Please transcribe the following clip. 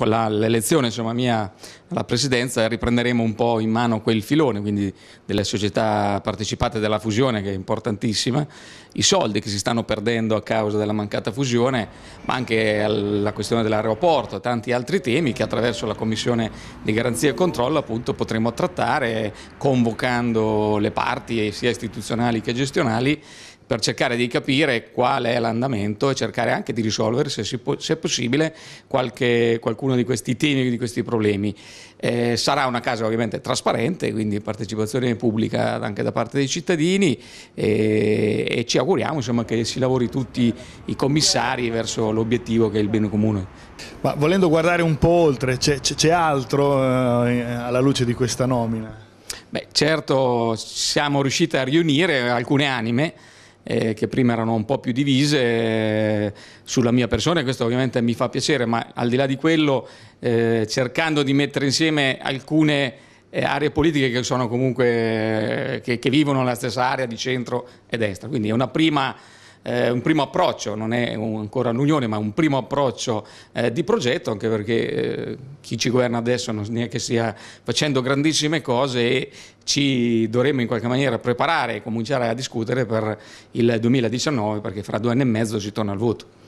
con l'elezione insomma, mia alla presidenza riprenderemo un po' in mano quel filone, quindi delle società partecipate della fusione che è importantissima, i soldi che si stanno perdendo a causa della mancata fusione, ma anche la questione dell'aeroporto, tanti altri temi che attraverso la Commissione di garanzia e controllo appunto potremo trattare convocando le parti sia istituzionali che gestionali per cercare di capire qual è l'andamento e cercare anche di risolvere, se, può, se possibile, qualche, qualcuno di questi temi, di questi problemi. Eh, sarà una casa ovviamente trasparente, quindi partecipazione pubblica anche da parte dei cittadini e, e ci auguriamo insomma, che si lavori tutti i commissari verso l'obiettivo che è il bene comune. Ma volendo guardare un po' oltre, c'è altro eh, alla luce di questa nomina? Beh, certo siamo riusciti a riunire alcune anime eh, che prima erano un po' più divise eh, sulla mia persona e questo ovviamente mi fa piacere, ma al di là di quello eh, cercando di mettere insieme alcune eh, aree politiche che sono comunque che, che vivono nella stessa area di centro e destra, quindi è una prima eh, un primo approccio, non è un, ancora l'unione, ma un primo approccio eh, di progetto, anche perché eh, chi ci governa adesso non è che stia facendo grandissime cose e ci dovremmo in qualche maniera preparare e cominciare a discutere per il 2019, perché fra due anni e mezzo si torna al voto.